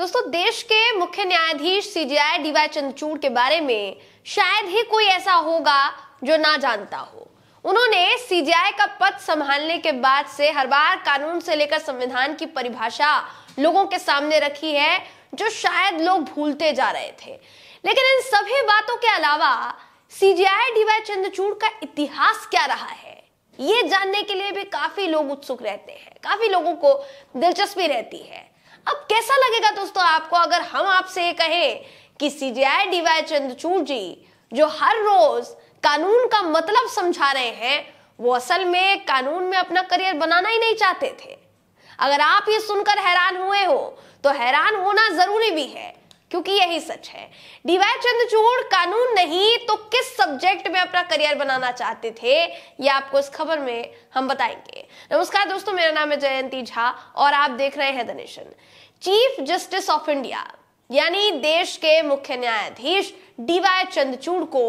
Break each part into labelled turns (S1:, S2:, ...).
S1: दोस्तों देश के मुख्य न्यायाधीश सीजीआई डीवाई चंद्रचूड़ के बारे में शायद ही कोई ऐसा होगा जो ना जानता हो उन्होंने सीजीआई का पद संभालने के बाद से हर बार कानून से लेकर संविधान की परिभाषा लोगों के सामने रखी है जो शायद लोग भूलते जा रहे थे लेकिन इन सभी बातों के अलावा सीजीआई डीवाई चंद्रचूड़ का इतिहास क्या रहा है ये जानने के लिए भी काफी लोग उत्सुक रहते हैं काफी लोगों को दिलचस्पी रहती है अब कैसा लगेगा दोस्तों आपको अगर हम आपसे कहें कि C J I D Y Chandrachud ji जो हर रोज कानून का मतलब समझा रहे हैं वो असल में कानून में अपना करियर बनाना ही नहीं चाहते थे अगर आप ये सुनकर हैरान हुए हो तो हैरान होना जरूरी भी है क्योंकि यही सच है डीवाई चंद्रचूड़ कानून नहीं तो किस सब्जेक्ट में अपना करियर बनाना चाहते थे ये आपको इस खबर में हम बताएंगे नमस्कार दोस्तों मेरा नाम है जयंती झा और आप देख रहे हैं दनेशन चीफ जस्टिस ऑफ इंडिया यानी देश के मुख्य न्यायाधीश डीवाई चंद्रचूड़ को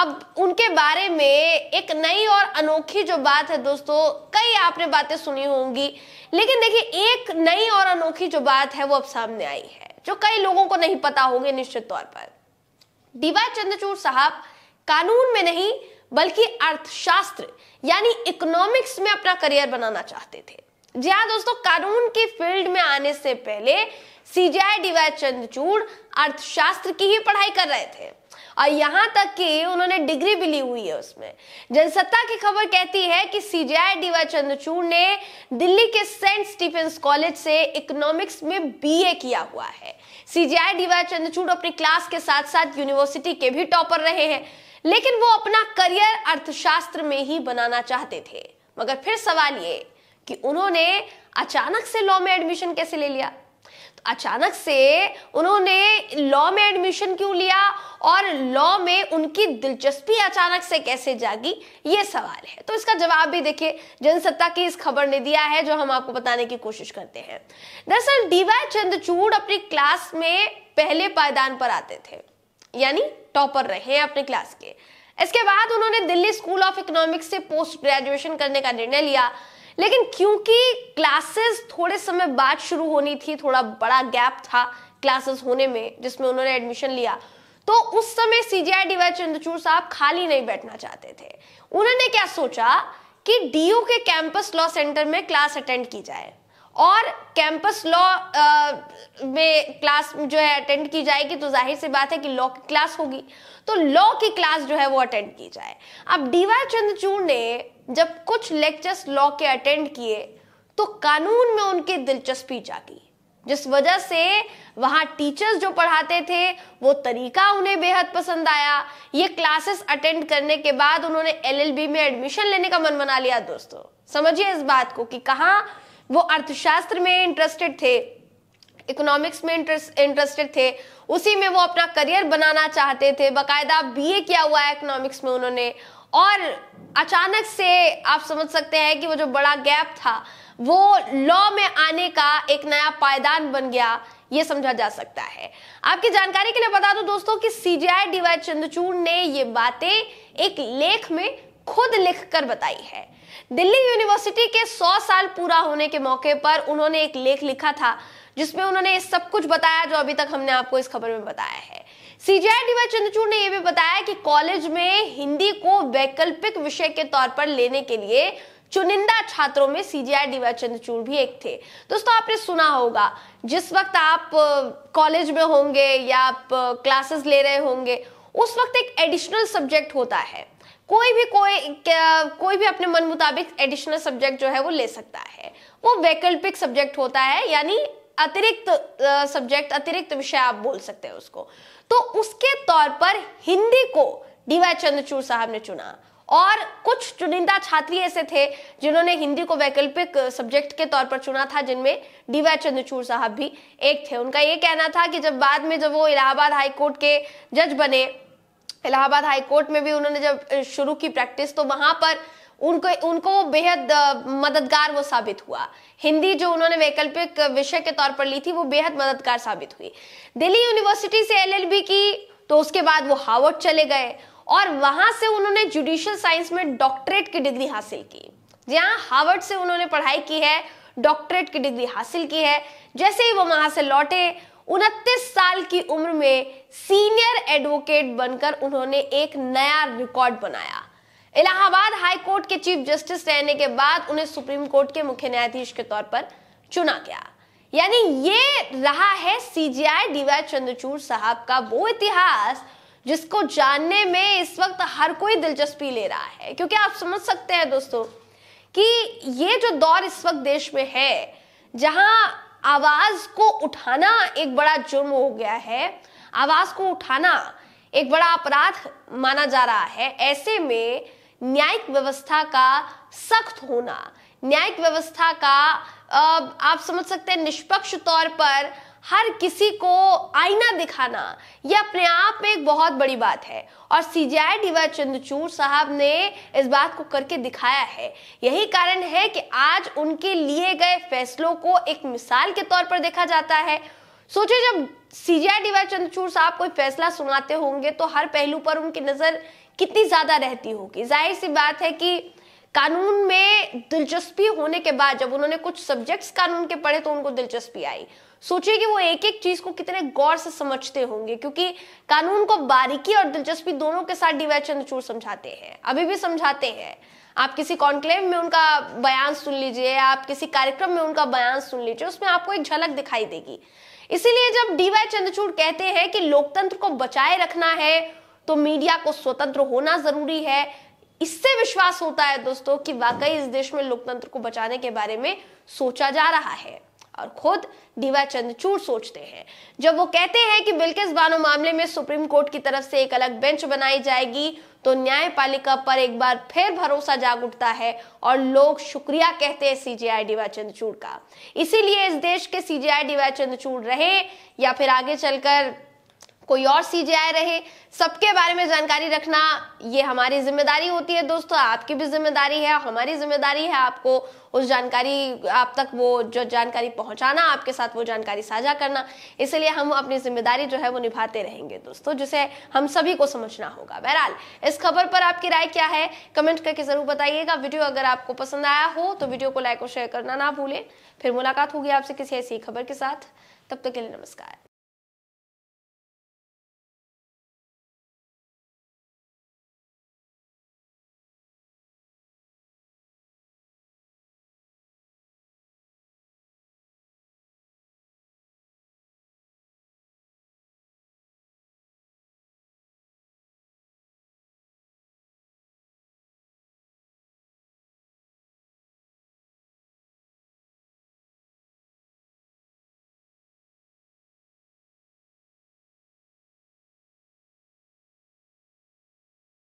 S1: अब उनके बारे में एक नई और अनोखी जो बात है दोस्तों कई आपने बातें सुनी होंगी लेकिन देखिए एक नई और अनोखी जो बात है वो अब सामने आई है जो कई लोगों को नहीं पता होंगे निश्चित तौर पर डीवाई चंद्रचूड़ साहब कानून में नहीं बल्कि अर्थशास्त्र यानी इकोनॉमिक्स में अपना करियर बनाना चाहते थे जी हाँ दोस्तों कानून की फील्ड में आने से पहले सीजीआई डीवाई चंद्रचूड़ अर्थशास्त्र की ही पढ़ाई कर रहे थे और यहां तक कि उन्होंने डिग्री भी ली हुई है उसमें जनसत्ता की खबर कहती है कि सीजीआई डीवाई चंद्रचूड़ ने दिल्ली के सेंट स्टीफेंस कॉलेज से इकोनॉमिक्स में बीए किया हुआ है सीजीआई वाई चंद्रचूड़ अपनी क्लास के साथ साथ यूनिवर्सिटी के भी टॉपर रहे हैं लेकिन वो अपना करियर अर्थशास्त्र में ही बनाना चाहते थे मगर फिर सवाल ये कि उन्होंने अचानक से लॉ में एडमिशन कैसे ले लिया तो अचानक से उन्होंने लॉ में एडमिशन क्यों लिया और लॉ में उनकी दिलचस्पी अचानक से कैसे जागी ये सवाल है तो इसका जवाब भी देखिए जनसत्ता की इस खबर ने दिया है जो हम आपको बताने की कोशिश करते हैं दरअसल डीवाई चंद्रचूड़ अपनी क्लास में पहले पायदान पर आते थे यानी टॉपर रहे अपने क्लास के इसके बाद उन्होंने दिल्ली स्कूल ऑफ इकोनॉमिक्स से पोस्ट ग्रेजुएशन करने का निर्णय लिया लेकिन क्योंकि क्लासेस थोड़े समय बाद शुरू होनी थी थोड़ा बड़ा गैप था क्लासेस होने में जिसमें उन्होंने एडमिशन लिया तो उस समय सीजीआई डीवाई चंद्रचूड़ साहब खाली नहीं बैठना चाहते थे उन्होंने क्या सोचा कि डीयू के कैंपस लॉ सेंटर में क्लास अटेंड की जाए और कैंपस लॉ में क्लास जो है अटेंड की जाएगी तो जाहिर सी बात है कि लॉ की क्लास होगी तो लॉ की क्लास जो है वो अटेंड की जाए अब डीवाई चंद्रचूड़ ने जब कुछ लेक्चर्स लॉ के अटेंड किए तो कानून में उनकी दिलचस्पी जागी जिस वजह से वहाँ टीचर्स जो पढ़ाते थे वो तरीका उन्हें बेहद पसंद आया ये क्लासेस अटेंड करने के बाद उन्होंने एलएलबी में एडमिशन लेने का मन बना लिया दोस्तों समझिए इस बात को कि कहा वो अर्थशास्त्र में इंटरेस्टेड थे इकोनॉमिक्स में इंटरेस्टेड थे उसी में वो अपना करियर बनाना चाहते थे बकायदा बीए किया हुआ है इकोनॉमिक्स में उन्होंने और अचानक से आप समझ सकते हैं कि वो जो बड़ा गैप था वो लॉ में आने का एक नया पायदान बन गया ये समझा जा सकता है आपकी जानकारी के लिए बता दो दोस्तों कि सीजीआई डीवाई चंद्रचूड़ ने ये बातें एक लेख में खुद लिखकर बताई है दिल्ली यूनिवर्सिटी के 100 साल पूरा होने के मौके पर उन्होंने एक लेख लिखा था जिसमें उन्होंने सब कुछ बताया जो अभी तक हमने आपको इस खबर में बताया है सीजीआई डीवाई चंद्रचूड़ ने यह भी बताया कि कॉलेज में हिंदी को वैकल्पिक विषय के तौर पर लेने के लिए चुनिंदा छात्रों में सीजीआई वाई चंद्रचूर भी एक थे दोस्तों आपने सुना होगा जिस वक्त आप कॉलेज में होंगे या आप क्लासेस ले रहे होंगे उस वक्त एक एडिशनल सब्जेक्ट होता है कोई भी कोई कोई भी अपने मन मुताबिक एडिशनल सब्जेक्ट जो है वो ले सकता है वो वैकल्पिक सब्जेक्ट होता है यानी अतिरिक्त सब्जेक्ट अतिरिक्त विषय आप बोल सकते हैं उसको तो उसके तौर पर हिंदी को डीवाई चंद्रचूर साहब ने चुना और कुछ चुनिंदा छात्री ऐसे थे जिन्होंने हिंदी को वैकल्पिक सब्जेक्ट के तौर पर चुना था जिनमें डीवाई चंद्रचूर साहब भी एक थे उनका ये कहना था कि जब बाद में जब वो इलाहाबाद हाईकोर्ट के जज बने इलाहाबाद हाईकोर्ट में भी उन्होंने जब शुरू की प्रैक्टिस तो वहां पर उनको उनको बेहद मददगार वो साबित हुआ हिंदी जो उन्होंने वैकल्पिक विषय के तौर पर ली थी वो बेहद मददगार साबित हुई दिल्ली यूनिवर्सिटी से एलएलबी की तो उसके बाद वो हार्वर्ड चले गए और वहां से उन्होंने जुडिशियल साइंस में डॉक्टरेट की डिग्री हासिल की हाँ हार्वर्ड से उन्होंने पढ़ाई की है डॉक्टरेट की डिग्री हासिल की है जैसे ही वो वहां से लौटे उनतीस साल की उम्र में सीनियर एडवोकेट बनकर उन्होंने एक नया रिकॉर्ड बनाया इलाहाबाद हाई कोर्ट के चीफ जस्टिस रहने के बाद उन्हें सुप्रीम कोर्ट के मुख्य न्यायाधीश के तौर पर चुना गया यानी ये रहा है सीजीआई डीवाई चंद्रचूड़ साहब का वो इतिहास जिसको जानने में इस वक्त हर कोई दिलचस्पी ले रहा है क्योंकि आप समझ सकते हैं दोस्तों कि ये जो दौर इस वक्त देश में है जहां आवाज को उठाना एक बड़ा जुर्म हो गया है आवाज को उठाना एक बड़ा अपराध माना जा रहा है ऐसे में न्यायिक व्यवस्था का सख्त होना न्यायिक व्यवस्था का आप समझ सकते हैं निष्पक्ष तौर पर हर किसी को आईना दिखाना यह अपने आप में एक बहुत बड़ी बात है और सीजीआई डीवाई चंद्रचूर साहब ने इस बात को करके दिखाया है यही कारण है कि आज उनके लिए गए फैसलों को एक मिसाल के तौर पर देखा जाता है सोचे जब सीजीआई डीवाई चंद्रचूर साहब कोई फैसला सुनाते होंगे तो हर पहलू पर उनकी नजर कितनी ज्यादा रहती होगी जाहिर सी बात है कि कानून में दिलचस्पी होने के बाद जब उन्होंने कुछ सब्जेक्ट्स कानून के पढ़े तो उनको दिलचस्पी आई सोचिए कि वो एक एक चीज को कितने गौर से समझते होंगे क्योंकि कानून को बारीकी और दिलचस्पी दोनों के साथ डीवाई चंद्रचूड़ समझाते हैं अभी भी समझाते हैं आप किसी कॉन्क्लेव में उनका बयान सुन लीजिए आप किसी कार्यक्रम में उनका बयान सुन लीजिए उसमें आपको एक झलक दिखाई देगी इसीलिए जब डीवाई चंद्रचूड़ कहते हैं कि लोकतंत्र को बचाए रखना है तो मीडिया को स्वतंत्र होना जरूरी है इससे विश्वास होता है दोस्तों कि वाकई इस देश में लोकतंत्र को बचाने के बारे में सोचा जा रहा है और खुद डीवा चंद्रचूड़ सोचते हैं जब वो कहते हैं कि बिल्किस बानो मामले में सुप्रीम कोर्ट की तरफ से एक अलग बेंच बनाई जाएगी तो न्यायपालिका पर एक बार फिर भरोसा जाग उठता है और लोग शुक्रिया कहते हैं सीजीआई डीवा चंद्रचूड़ का इसीलिए इस देश के सीजीआई डीवा चंद्रचूड़ रहे या फिर आगे चलकर कोई और सीजीआई रहे सबके बारे में जानकारी रखना ये हमारी जिम्मेदारी होती है दोस्तों आपकी भी जिम्मेदारी है हमारी जिम्मेदारी है आपको उस जानकारी आप तक वो जो जानकारी पहुंचाना आपके साथ वो जानकारी साझा करना इसलिए हम अपनी जिम्मेदारी जो है वो निभाते रहेंगे दोस्तों जिसे हम सभी को समझना होगा बहरहाल इस खबर पर आपकी राय क्या है कमेंट करके जरूर बताइएगा वीडियो अगर आपको पसंद आया हो तो वीडियो को लाइक और शेयर करना ना भूलें फिर मुलाकात होगी आपसे किसी ऐसी खबर के साथ तब तक के लिए नमस्कार